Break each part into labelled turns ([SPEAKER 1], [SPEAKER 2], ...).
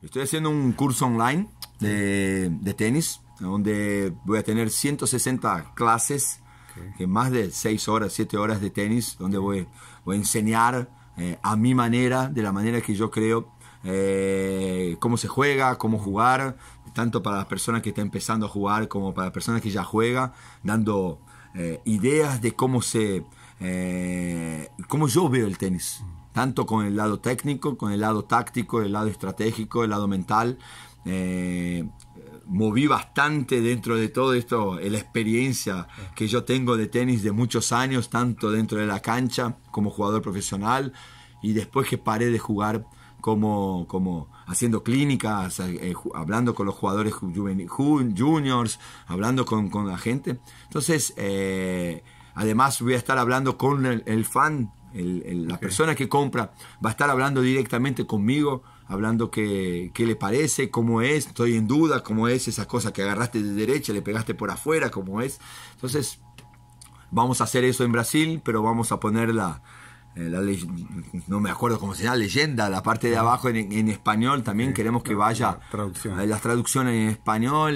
[SPEAKER 1] Estoy haciendo un curso online de, tenis, donde voy a tener 160 clases, que más de 6 horas, 7 horas de tenis, donde voy, voy a enseñar eh, a mi manera, de la manera que yo creo, eh, cómo se juega, cómo jugar, tanto para las personas que está empezando a jugar como para la personas que ya juega, dando eh, ideas de cómo se... cómo yo veo el tenis, tanto con el lado técnico, con el lado táctico, el lado estratégico, el lado mental. Eh, moví bastante dentro de todo esto, eh, la experiencia que yo tengo de tenis de muchos años, tanto dentro de la cancha como jugador profesional y después que paré de jugar como, como haciendo clínicas, eh, hablando con los jugadores juniors, hablando con, con la gente. Entonces, además voy a estar hablando con el, el fan la persona que compra va a estar hablando directamente conmigo, hablando qué, le parece, cómo es, estoy en duda, cómo es esa cosa que agarraste de derecha, le pegaste por afuera, cómo es. Entonces, vamos a hacer eso en Brasil, pero vamos a poner la, eh, la no me acuerdo cómo se llama, leyenda, la parte de abajo en, español también queremos que vaya traducción. Eh, las traducciones en español,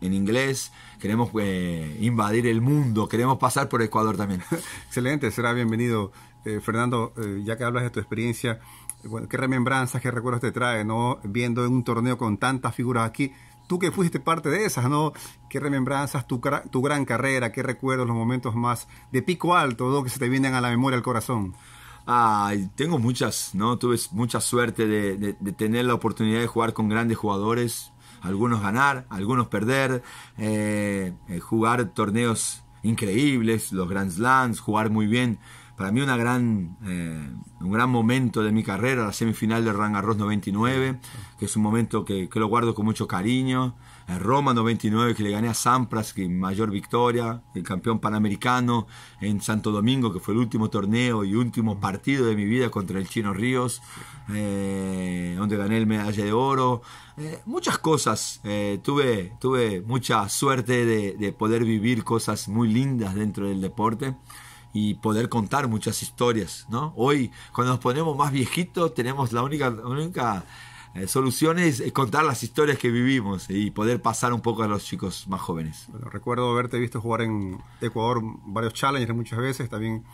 [SPEAKER 1] en inglés, queremos
[SPEAKER 2] eh, invadir el mundo, queremos pasar por Ecuador también. Excelente, será bienvenido. Fernando, ya que hablas de tu experiencia, ¿qué remembranzas, qué recuerdos te trae, no? Viendo un torneo con tantas figuras aquí, tú que fuiste parte de esas, ¿no? ¿Qué remembranzas, tu, tu gran carrera, qué recuerdos, los momentos más de pico alto, ¿no? que se te vienen a la memoria, al corazón? tengo
[SPEAKER 1] muchas, ¿no? Tuve mucha suerte de,
[SPEAKER 2] tener la oportunidad
[SPEAKER 1] de jugar con grandes jugadores, algunos ganar, algunos perder, eh, eh, jugar torneos increíbles, los Grand Slams, jugar muy bien para mí una gran, eh, un gran momento de mi carrera, la semifinal de Rangarros 99, que es un momento que, que, lo guardo con mucho cariño. En Roma 99, que le gané a Sampras, que mayor victoria, el campeón panamericano. En Santo Domingo, que fue el último torneo y último partido de mi vida contra el Chino Ríos, eh, donde gané el medalla de oro. Eh, muchas cosas. tuve, tuve mucha suerte de, de poder vivir cosas muy lindas dentro del deporte y poder contar muchas historias. ¿no? Hoy, cuando nos ponemos más viejitos, tenemos la única, única eh, solución es contar las historias que vivimos y poder pasar un poco a los chicos más jóvenes.
[SPEAKER 2] recuerdo haberte visto jugar en Ecuador varios challenges muchas veces, también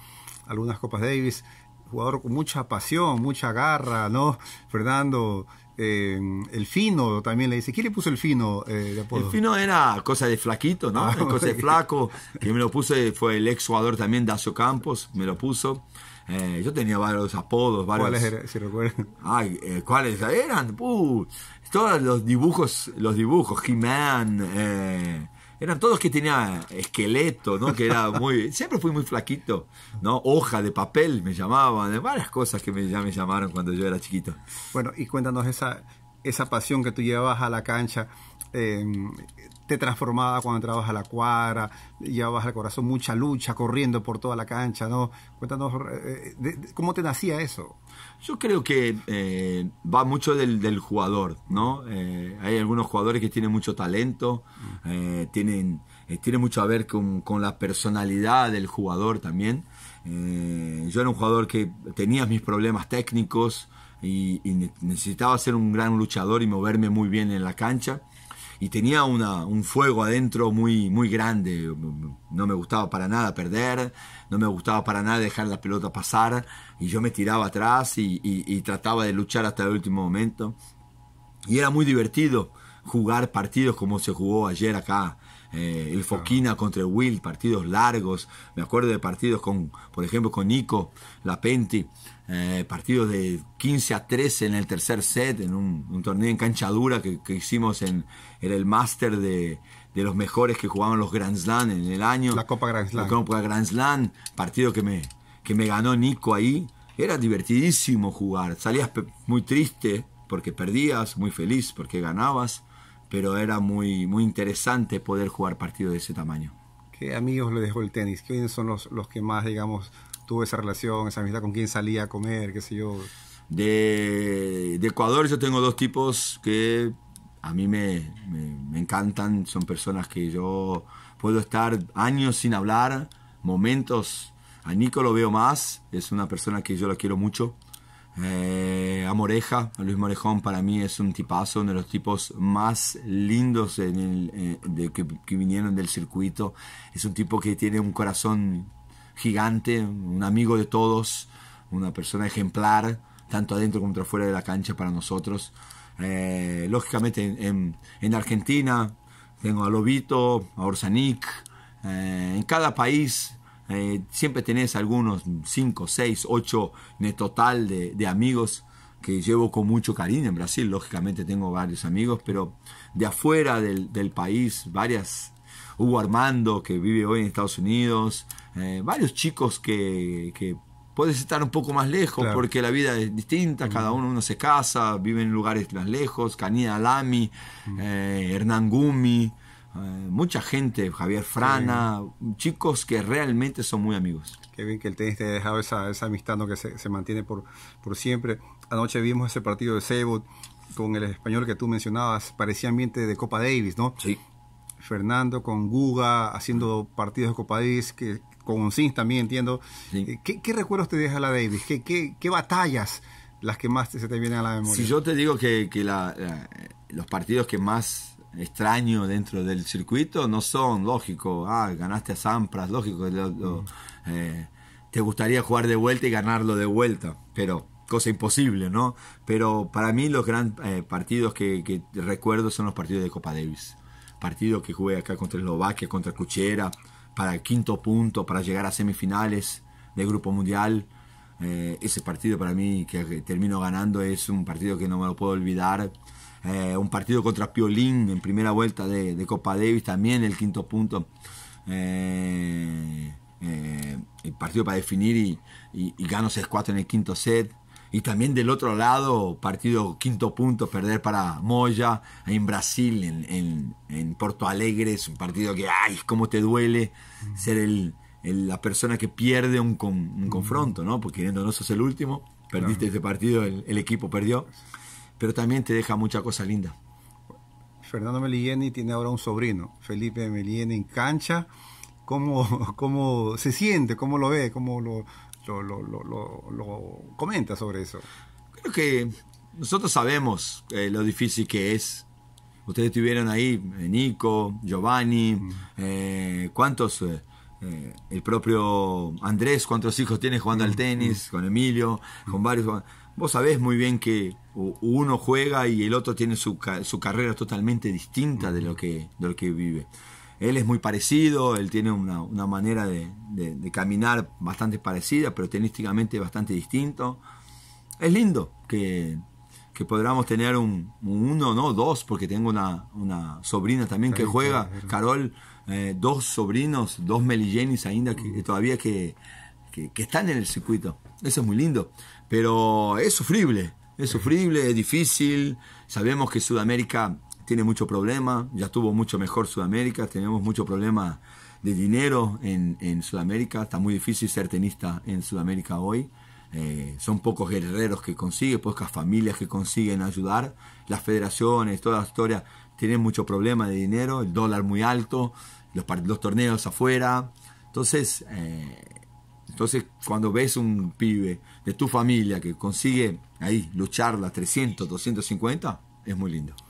[SPEAKER 2] algunas Copas Davis. Jugador con mucha pasión, mucha garra, ¿no? Fernando, eh, el fino también le dice. ¿Quién le puso el fino eh, El
[SPEAKER 1] fino era cosa de flaquito, ¿no? Ah, cosa de flaco. Que me lo puso fue el ex jugador también, Dacio Campos, me lo puso. Eh, yo tenía varios apodos, varios. ¿Cuáles eran? recuerdan? Ay, ¿cuáles eran? Uh, todos los dibujos, los dibujos, He-Man, eran todos que tenía esqueleto, ¿no? Que era muy, siempre fui muy flaquito, ¿no? Hoja de papel
[SPEAKER 2] me llamaban, de varias cosas que me, ya me llamaron cuando yo era chiquito. Bueno, y cuéntanos esa, esa pasión que tú llevabas a la cancha. Eh, transformada cuando entrabas a la cuadra, llevabas al corazón mucha lucha, corriendo por toda la cancha, ¿no? Cuéntanos, eh, eh, ¿cómo te nacía eso?
[SPEAKER 1] Yo creo que eh, va mucho del, jugador, ¿no? hay algunos jugadores que tienen mucho talento, mm. tienen, tiene mucho a ver con, la personalidad del jugador también. yo era un jugador que tenía mis problemas técnicos y necesitaba ser un gran luchador y moverme muy bien en la cancha y tenía un fuego adentro muy, muy grande. No me gustaba para nada perder, no me gustaba para nada dejar la pelota pasar y yo me tiraba atrás y trataba de luchar hasta el último momento. Y era muy divertido jugar partidos como se jugó ayer acá eh, el Foquina contra Will, partidos largos, me acuerdo de partidos con, por ejemplo, con Nico Lapenti, eh, partidos de 15 a 13 en el tercer set, en un, torneo en canchadura que, que hicimos en, el máster de, los mejores que jugaban los Grand Slam en el año. La Copa Grand Slam. Copa Grand Slam, partido que me, que me ganó Nico ahí. Era divertidísimo jugar, salías muy triste porque perdías, muy feliz porque ganabas pero era muy, muy interesante poder jugar partidos de ese tamaño.
[SPEAKER 2] ¿Qué amigos le dejó el tenis? ¿Quiénes son los, que más, digamos, tuvo esa relación, esa amistad con quien salía a comer, qué sé yo?
[SPEAKER 1] De, Ecuador yo tengo dos tipos que a mí me, encantan, son personas que yo puedo estar años sin hablar, momentos, a Nico lo veo más, es una persona que yo la quiero mucho, eh, a Moreja, Luis Morejón para mí es un tipazo, uno de los tipos más lindos eh, que, vinieron del circuito. Es un tipo que tiene un corazón gigante, un amigo de todos, una persona ejemplar, tanto adentro como fuera de la cancha para nosotros. Eh, lógicamente en, Argentina tengo a Lobito, a Orsanic, en cada país eh, siempre tenés algunos 5, 6, 8 en total de, amigos que llevo con mucho cariño en Brasil. Lógicamente tengo varios amigos, pero de afuera del, país, varias. Hugo Armando, que vive hoy en Estados Unidos, eh, varios chicos que, puedes estar un poco más lejos porque la vida es distinta, cada uno se casa, vive en lugares más lejos, Canina Lami, eh, Hernán Gumi, eh, mucha gente, Javier
[SPEAKER 2] Frana, chicos que realmente son muy amigos. Qué bien que el tenis te haya dejado esa, esa amistad que se, mantiene por, siempre. Anoche vimos ese partido de Cebu con el español que tú mencionabas, parecía ambiente de Copa Davis, ¿no? Sí. Fernando con Guga haciendo partidos de Copa Davis, que, con Sins también entiendo. Eh, ¿Qué, recuerdos te deja la Davis? ¿Qué, batallas las que más se te vienen a la memoria? Si
[SPEAKER 1] yo te digo que, los partidos que más extraño dentro del circuito no son, lógico, ah, ganaste a Sampras, lógico, eh, te gustaría jugar de vuelta y ganarlo de vuelta, pero cosa imposible, ¿no? Pero para mí los grandes eh, partidos que, que, recuerdo son los partidos de Copa Davis, partidos que jugué acá contra Eslovaquia, contra Cuchera, para el quinto punto, para llegar a semifinales de Grupo Mundial, eh, ese partido para mí que termino ganando es un partido que no me lo puedo olvidar. Eh, un partido contra Piolín en primera vuelta de, Copa Davis, también el quinto punto. Eh, el partido para definir y, y, gano 6-4 en el quinto set. Y también del otro lado, partido quinto punto, perder para Moya en Brasil, en, en Porto Alegre. Es un partido que, ay, cómo te duele ser el, la persona que pierde un, un confronto, ¿no? Porque
[SPEAKER 2] queriendo no sos el último, perdiste ese partido, el, equipo perdió, pero también te deja mucha cosa linda. Fernando Melieni tiene ahora un sobrino, Felipe Melieni en cancha. ¿Cómo, ¿Cómo se siente? ¿Cómo lo ve? ¿Cómo lo, lo, lo, lo comenta sobre eso?
[SPEAKER 1] Creo que nosotros sabemos eh, lo difícil que es. Ustedes estuvieron ahí, eh, Nico, Giovanni, eh, ¿cuántos? Eh, el propio Andrés, cuántos hijos tiene jugando al tenis, con Emilio, con varios. Vos sabés muy bien que uno juega y el otro tiene su, carrera totalmente distinta de lo, que, lo que vive. Él es muy parecido, él tiene una, manera de, de, caminar bastante parecida, pero tenísticamente bastante distinto. Es lindo que, que tener un, uno, no dos, porque tengo una, una sobrina también que juega, Carol, eh, dos sobrinos, dos Meligenis ainda que, todavía que, están en el circuito. Eso es muy lindo, pero es sufrible, es sufrible, es difícil. Sabemos que Sudamérica tiene mucho problema, ya tuvo mucho mejor Sudamérica, tenemos mucho problema de dinero en, en Sudamérica, está muy difícil ser tenista en Sudamérica hoy. Eh, son pocos guerreros que consiguen, pocas familias que consiguen ayudar. Las federaciones, toda la historia, tienen mucho problema de dinero, el dólar muy alto, los, torneos afuera. Entonces, eh, entonces, cuando ves un pibe de tu familia que consigue ahí luchar las 300, 250, es muy lindo.